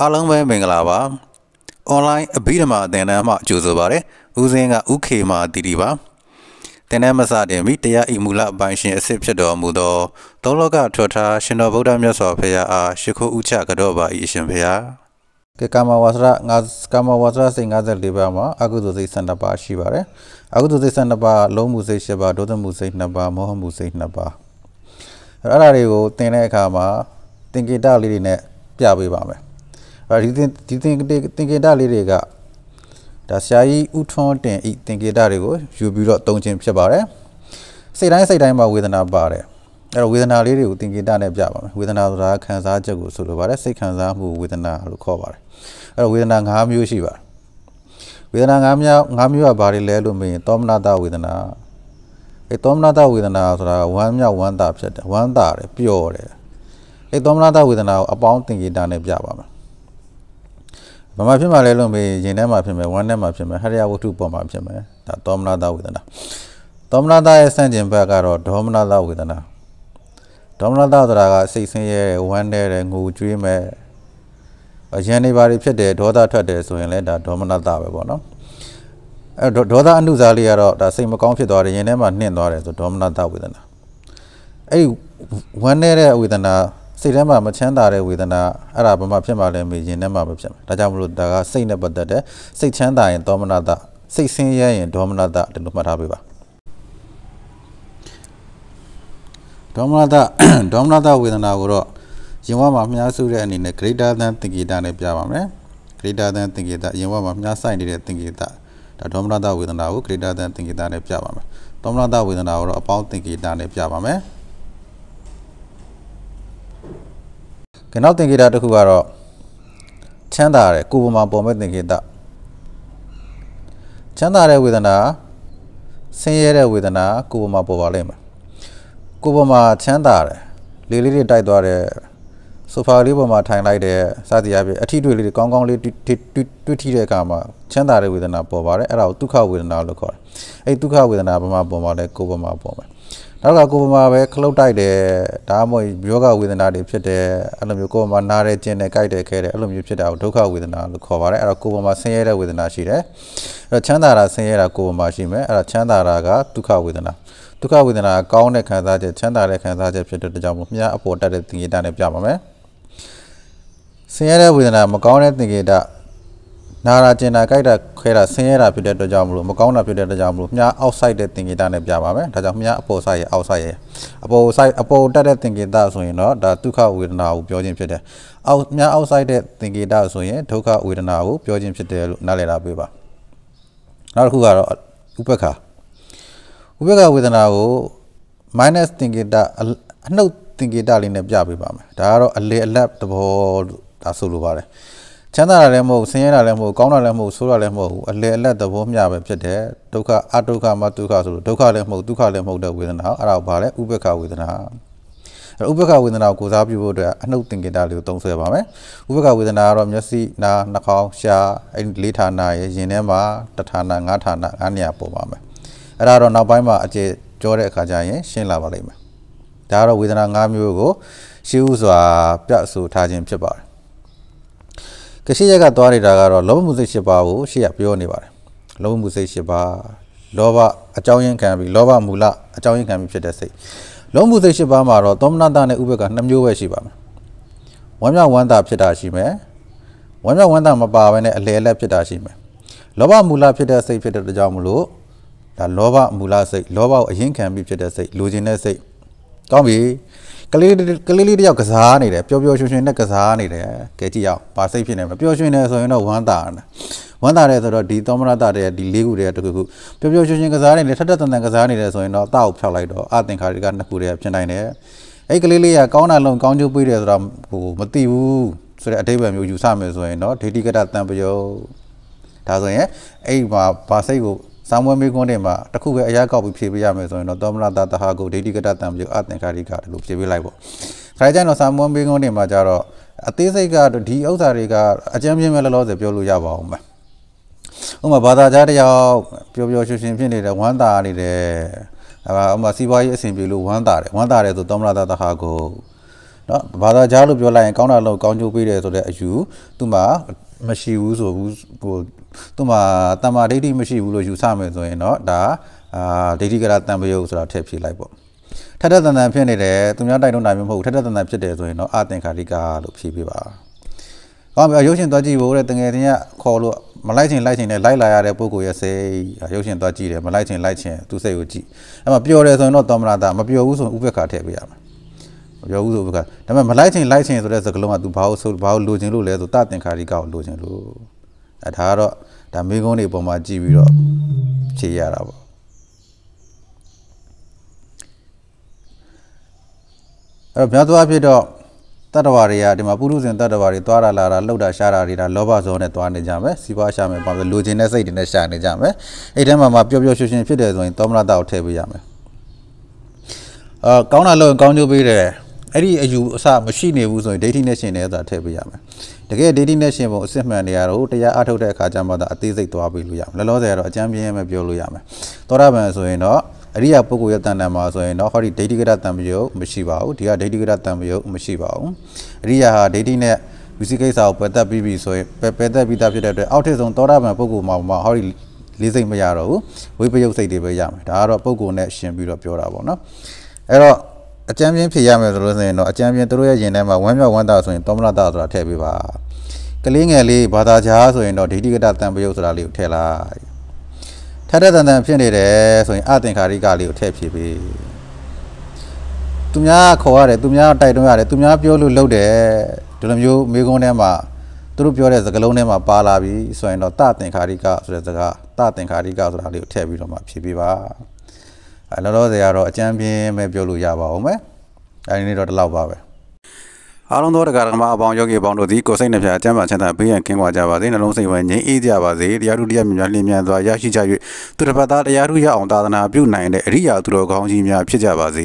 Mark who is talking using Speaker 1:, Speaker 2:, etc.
Speaker 1: အားလုံးပဲမင်္ဂလာပါ။ online အဘိဓမ္မာသင်တန်းမှကြိုဆိုပါရစေ။ဦးစင်းကဥခေမာတီတီပါ။သင်တန်းမစတင်မီတရားဤမူလပိုင်ရှင်အစစ်ဖြစ်တော်မူသောသောလောကထွက်ထားရှင်တော်ဗုဒ္ဓမြတ်စွာဘုရားအားရှိခိုးဥချကတော့ပါ၏ရှင်ဘုရား။ကေကမဝါစရငါကမဝါစရစိတ်54ပါးမှာအကုသိုလ်စိတ်12ပါးရှိပါတယ်။အကုသိုလ်စိတ်12ပါးလုံးမှုစိတ်7ပါးဒုသမှုစိတ်2ပါးမောဟမှုစိတ်2ပါးအဲ့ဒါတွေကိုသင်တဲ့အခါမှာသင်္ကေတလေးတွေနဲ့ပြပေးပါမယ်။အဲဒီဒီသင်သင်္ကေတလေးတွေကဒါဆရာကြီးဥထွန်းတင်ဤသင်္ကေတတွေကိုယူပြီးတော့တုံခြင်းဖြစ်ပါတယ်စိတ်တိုင်းစိတ်တိုင်းမှာဝေဒနာပါတယ်အဲ့တော့ဝေဒနာလေးတွေကိုသင်္ကေတနဲ့ပြပါမယ်ဝေဒနာဆိုတာခံစားချက်ကိုဆိုလိုပါတယ်စိတ်ခံစားမှုဝေဒနာလို့ခေါ်ပါတယ်အဲ့တော့ဝေဒနာ၅မျိုးရှိပါတယ်ဝေဒနာ၅မျိုး၅မျိုးကဘာတွေလဲလို့မေးရင်သောမနာတဝေဒနာအဲ့သောမနာတဝေဒနာဆိုတာဝမ်းမြောက်ဝမ်းသာဖြစ်တယ်ဝမ်းသာတယ်ပျော်တယ်အဲ့သောမနာတဝေဒနာကိုအပေါင်းသင်္ကေတနဲ့ပြပါမယ်ဘာမှဖြစ်မှာလဲလို့မေးရင်ထဲမှာဖြစ်မယ်ဝမ်းထဲမှာဖြစ်မယ်ဟရိယဝတ္ထုပေါ်မှာဖြစ်မယ်ဒါသောမနာသဝေဒနာသောမနာသရဲ့ဆန့်ကျင်ဘက်ကတော့ဒေါမနာသဝေဒနာဒေါမနာသဆိုတာကစိတ်ဆင်းရဲဝမ်းထဲတယ်ငိုကြွေးမယ်အရန်နေပါတွေဖြစ်တယ်ဒေါသထွက်တယ်ဆိုရင်လည်းဒါဒေါမနတပဲပေါ့နော်အဲဒေါသအမှုစားလေးကတော့ဒါစိတ်မကောင်းဖြစ်သွားတယ်ရင်ထဲမှာနှင့်သွားတယ်ဆိုဒေါမနတဝေဒနာအဲဒီဝမ်းနေတဲ့ဝေဒနာစိတ်ထဲမှာမချမ်းသာတဲ့ဝေဒနာအဲ့ဒါဘာမှဖြစ်မှလည်းမေ့ရင်ထဲမှာပဲဖြစ်မှာဒါကြောင့်မလို့ဒါကစိတ်နဲ့ပတ်သက်တဲ့စိတ်ချမ်းသာရင်သောမနတစိတ်ဆင်းရဲရင်ဒေါမနတဒီလိုမှတ်ထားပေးပါဒေါမနတဒေါမနတဝေဒနာကိုတော့ရင်ဝမှာမြားစုတဲ့အနေနဲ့ greater than သင်္ကေတနဲ့ပြပါမယ် greater than သင်္ကေတရင်ဝမှာမြားဆိုင်နေတဲ့သင်္ကေတဒါဒေါမနတဝေဒနာကို greater than သင်္ကေတနဲ့ပြပါမယ်ဒေါမနတဝေဒနာကိုတော့အပေါင်းသင်္ကေတနဲ့ပြပါမယ်ကနောက်သင်္ကေတတစ်ခုကတော့ချမ်းသာတယ်ကိုယ်ပေါ်မှာပေါ်မဲ့သင်္ကေတချမ်းသာတဲ့ဝေဒနာဆင်းရဲတဲ့ဝေဒနာကိုယ်ပေါ်မှာပေါ်ပါလိမ့်မယ်ကိုယ်ပေါ်မှာချမ်းသာတယ်လေလေးတွေတိုက်သွားတယ်ဆိုဖာလေးပေါ်မှာထိုင်လိုက်တဲ့စသည်အပြင်အထီးတွေ့လေးတွေကောင်းကောင်းလေးတွေ့ထိတဲ့အခါမှာချမ်းသာတဲ့ဝေဒနာပေါ်ပါတယ်အဲ့ဒါကိုဒုက္ခဝေဒနာလို့ခေါ်တယ်အဲ့ဒီဒုက္ခဝေဒနာဘယ်မှာပေါ်ပါလဲကိုယ်ပေါ်မှာပေါ်ပါနောက်ကကိုယ်ပေါ်မှာပဲခလုတ်တိုက်တယ်ဒါမှမဟုတ်ယောဂဝေဒနာတွေဖြစ်တယ်အဲ့လိုမျိုးကိုယ်ပေါ်မှာနားတယ်ကျင်တယ်ကြိုက်တယ်ခဲတယ်အဲ့လိုမျိုးဖြစ်တာကိုဒုက္ခဝေဒနာလို့ခေါ်ပါတယ်အဲ့တော့ကိုယ်ပေါ်မှာဆင်းရဲတဲ့ဝေဒနာရှိတယ်အဲ့တော့ချမ်းသာတာဆင်းရဲတာကိုယ်ပေါ်မှာရှိမယ်အဲ့တော့ချမ်းသာတာကဒုက္ခဝေဒနာဒုက္ခဝေဒနာကောင်းတဲ့ခံစားချက်ချမ်းသာတဲ့ခံစားချက်ဖြစ်တဲ့ကြောင့်မို့မြတ်အပေါ်တက်တဲ့သင်္ကေတနဲ့ပြပါမယ်ဆင်းရဲတဲ့ဝေဒနာမကောင်းတဲ့သင်္ကေတနာရာကျင်တာကြိုက်တာခဲတာဆင်းရဲတာဖြစ်တဲ့အတွက်ကြောင့်မလို့မကောင်းတာဖြစ်တဲ့အတွက်ကြောင့်မလို့မြား outside တဲ့သင်္ကေတနဲ့ပြပါမယ်ဒါကြောင့်မြားအပေါ်ဆိုင်ရဲ့ outside ရဲ့အပေါ်ဆိုင်အပေါ်တက်တဲ့သင်္ကေတဆိုရင်တော့ဒါဒုက္ခဝေဒနာကိုပြောခြင်းဖြစ်တယ်အောက်မြား outside တဲ့သင်္ကေတဆိုရင်ဒုက္ခဝေဒနာကိုပြောခြင်းဖြစ်တယ်လို့နားလည်တာပေးပါနောက်တစ်ခုကတော့ဥပက္ခဥပက္ခဝေဒနာကို minus သင်္ကေတအနှုတ်သင်္ကေတလေးနဲ့ပြပေးပါမယ်ဒါကတော့အလေအလတ်သဘောလို့ဒါဆိုလိုပါတယ်ချမ်းသာတာလည်းမဟုတ်ဆင်းရဲတာလည်းမဟုတ်ကောင်းတာလည်းမဟုတ်ဆိုးတာလည်းမဟုတ်ဘူးအလေအလတ်သဘောမျှပဲဖြစ်တယ်ဒုက္ခအဒုက္ခမဒုက္ခဆိုလို့ဒုက္ခလည်းမဟုတ်ဒုက္ခလည်းမဟုတ်တဲ့ဝေဒနာအဲ့ဒါကိုဘာလဲဥပ္ပခဝေဒနာဥပ္ပခဝေဒနာကိုကိုစားပြုဖို့အတွက်အနှုတ်သင်္ကေတလေးကိုသုံးဆွဲပါမယ်ဥပ္ပခဝေဒနာကတော့မျက်စိနားနှာခေါင်းရှားအဲ့ဒီလေးဌာနရဲ့ရင်ထဲမှာတဌာနငါးဌာနငါးနေရာပေါ်ပါမယ်အဲ့ဒါတော့နောက်ပိုင်းမှာအကျေကြောတဲ့အခါကျရင် ရှင်းလာပါလိမ့်မယ်ဒါကတော့ဝေဒနာ၅မျိုးကိုရှင်းဥစွာ ပြဆိုထားခြင်းဖြစ်ပါတယ်ကရှိရက်ကသွားနေတာကတော့လောဘမှုစိတ်၈ပါးကိုရှေ့ကပြောနေပါတယ်လောဘမှုစိတ်၈ပါးလောဘအကြောင်းရင်းခံပြီးလောဘမူလအကြောင်းရင်းခံပြီးဖြစ်တဲ့စိတ်လောဘမှုစိတ်၈ပါးမှာတော့သောမနတနဲ့ဥပက္ခနှစ်မျိုးပဲရှိပါမယ်ဝမ်းမြောက်ဝမ်းသာဖြစ်တာရှိမယ်ဝမ်းမြောက်ဝမ်းသာမပါဘဲနဲ့အလေအလက်ဖြစ်တာရှိမယ်လောဘမူလဖြစ်တဲ့စိတ်ဖြစ်တဲ့ကြောင့်မလို့ဒါလောဘမူလစိတ်လောဘကိုအရင်ခံပြီးဖြစ်တဲ့စိတ်လိုချင်တဲ့စိတ်ကောင်းပြီကလေးကလေးလေးတယောက်ကစားနေတယ်ပျော်ပျော်ရွှင်ရွှင်နဲ့ကစားနေတယ်ကဲကြည့်အောင်ပါစိတ်ဖြစ်နေမှာပျော်ရွှင်နေဆိုရင်တော့ဝမ်းသာတယ်ဝမ်းသာတယ်ဆိုတော့ဒီသောမရတတဲ့ဒီလေးခုတည်းတခုခုပျော်ပျော်ရွှင်ရွှင်ကစားနေတယ်ထက်ထက်တန်တန်ကစားနေတယ်ဆိုရင်တော့အတောက်ဖြောက်လိုက်တော့အသင်္ခါရီကနှစ်ခုတည်းဖြစ်နိုင်တယ်အဲ့ကလေးလေးကကောင်းတာလုံးကောင်းကျိုးပေးတယ်ဆိုတော့ဟိုမသိဘူးဆိုတဲ့အတိပ္ပယ်မျိုးယူဆမယ်ဆိုရင်တော့ဒေတိကတတန်ပယုတ်ဒါဆိုရင်အဲ့မှာဗာစိတ်ကိုဇံဝဲမေကွန်းတင်မှာတခုပဲအရာကောက်ပြီးဖြေပေးရမယ်ဆိုရင်တော့သောမနတတဟာကိုဒိဋ္ဌိကတတံပြုအသင်္ခါရိကတလို့ဖြေပေးလိုက်ပေါ့ခါကြရင်တော့ဇံဝဲမေကွန်းတင်မှာကြတော့အသေးစိတ်ကဒီဥစ္စာတွေကအကြမ်းပြင်းပဲလောလောဆယ်ပြောလို့ရပါအောင်မယ်ဥမာဘာသာကြားတယောက်ပျော်ပျော်ရွှင်ရွှင်ဖြစ်နေတယ်ဝမ်းသာနေတယ်ဥမာစီးပွားရေးအဆင်ပြေလို့ဝမ်းသာတယ်ဝမ်းသာတယ်ဆိုသောမနတတဟာကိုနော်ဘာသာကြားလို့ပြောလိုက်ရင်ကောင်းတာလို့ကောင်းကျိုးပေးတယ်ဆိုတဲ့အယူသူ့မှာမရှိဘူးဆိုဘူးဟိုသူ့မှာတမ္မာဒိဋ္ဌိမရှိဘူးလို့ယူဆမယ်ဆိုရင်တော့ဒါအာဒိဋ္ဌိကရတံပယုတ်ဆိုတာထည့်ပြလိုက်ပေါ့ထထတန်တန်ဖြစ်နေတယ်သူများတိုက်တော့နိုင်မျိုးမဟုတ်ထထတန်တန်ဖြစ်တယ်ဆိုရင်တော့အသင်္ခါရိကလို့ဖြေပြပါဟောရုပ်ရှင်သွားကြည့်ဖို့တဲ့တကယ်တင်ကခေါ်လို့မလိုက်ချင်လိုက်ချင်နဲ့လိုက်လာရတဲ့ပုံကိုရဲ့စိတ်ရုပ်ရှင်သွားကြည့်တယ်မလိုက်ချင်လိုက်ချင်သူစိတ်ကိုကြည့်အဲ့မှာပျော်တယ်ဆိုရင်တော့သောမနာတာမပျော်ဘူးဆိုရင်ဥပ္ပခါထည့်ပေးရမယ်ရောဦးဆိုဘကဒါပေမဲ့မလိုက်ချင်လိုက်ချင်ဆိုတဲ့စကားလုံးက तू ဘာလို့ဆိုဘာလို့လိုချင်လို့လဲဆိုတတင်ခါရီကောက်လိုချင်လို့အဲဒါကတော့ဒါမိကုန်းတွေပုံမှာကြည့်ပြီးတော့ဖြေရတာပေါ့အဲ့တော့ဘုရားသွားဖြစ်တော့တတ္တဝါတွေကဒီမှာပုရုဇဉ်တတ္တဝါတွေသွားတာလာတာလှုပ်တာရှားတာတွေဒါလောဘဇုံနဲ့သွားနေကြမယ်စီးပွားရှာမယ်ဘာလို့လိုချင်တဲ့စိတ်တွေနဲ့ရှာနေကြမယ်အဲ့ထဲမှာမှပျော့ပျော့ရွှင်ရွှင်ဖြစ်တယ်ဆိုရင်သောမနတာကိုထည့်ပေးရမယ်အာကောင်းတာလို့ကောင်းကျိုးပေးတယ်အဲ့ဒီအယူအဆမရှိနေဘူးဆိုရင်ဒိဋ္ဌိနဲ့ရှင်တယ်ဆိုတာထည့်ပေးရမယ်တကယ်ဒိဋ္ဌိနဲ့ရှင်ပုံအစစ်မှန်တွေကတော့တရားအထုတ်တဲ့အခါကျမှတော့အသေးစိတ်သွားပြီးလို့ရမယ်လောလောဆယ်ကတော့အကျမ်းပြင်းရမယ်ပြောလို့ရမယ်သောတာပန်ဆိုရင်တော့အရိယာပုဂ္ဂိုလ်ရဲ့တဏ္ဍာမှာဆိုရင်တော့ဟောဒီဒိဋ္ဌိကရတံပယုတ်မရှိပါဘူးဒီကဒိဋ္ဌိကရတံပယုတ်မရှိပါဘူးအရိယာဟာဒိဋ္ဌိနဲ့ဝိသိကိစ္စကိုပယ်သက်ပြီးပြီဆိုရင်ပယ်သက်ပြီးသားဖြစ်တဲ့အတွက်အောက်ထစ်ဆုံးသောတာပန်ပုဂ္ဂိုလ်မှာမှာဟောဒီလေးစိတ်မရတော့ဘူးဝိပယုတ်စိတ်တွေပဲရမယ်ဒါကတော့ပုဂ္ဂိုလ်နဲ့ရှင်ပြီးတော့ပြောတာပေါ့နော်အဲ့တော့အကြမ်းပြင်းဖြစ်ရမယ်ဆိုလို့ဆိုရင်တော့အကြမ်းပြင်းတို့ရဲ့ရင်ထဲမှာဝမ်းမြောက်ဝမ်းသာဆိုရင်တောမလတာဆိုတာထည့်ပေးပါ ကလေးငယ်လေးဘာသာကြားဆိုရင်တော့ဒိဋ္ဌိကတတံပယုတ်ဆိုတာလေးကိုထည့်လိုက်ထထတန်တန် ဖြစ်နေတယ်ဆိုရင်အသင်္ခါရိကလေးကိုထည့်ဖြည့်ပေးသူများခေါ်ရတယ်သူများတိုက်တွန်းရတယ်သူများပြောလို့လုပ်တယ်ဒီလိုမျိုးမိကုန်းထဲမှာသူတို့ပြောတဲ့စကားလုံးထဲမှာပါလာပြီဆိုရင်တော့တသင်္ခါရိကဆိုတဲ့စကားတသင်္ခါရိကဆိုတာလေးကိုထည့်ပြီးတော့မှဖြည့်ပေးပါအဲလောလောဆယ်ကတော့အကြမ်းပြင်းပဲပြောလို့ရပါအောင်မယ်အဲဒီနေ့တော့ဒီလောက်ပါပဲအားလုံးသောတရားဓမ္မအပေါင်းယောဂီပေါင်းတို့သည်ကိုယ်စိတ်နှပြအကျမ်းပါချမ်းသာဘေးရန်ကင်းဝကြပါစေနှလုံးစိတ်ဝမ်းငြိမ်းအေးကြပါစေတရားထုတရားမြတ်လင်းမြန်စွာရရှိကြ၍သူတစ်ပါးသားတရားထုရအောင်သာသနာပြုနိုင်တဲ့အရိယာသူတော်ကောင်းကြီးများဖြစ်ကြပါစေ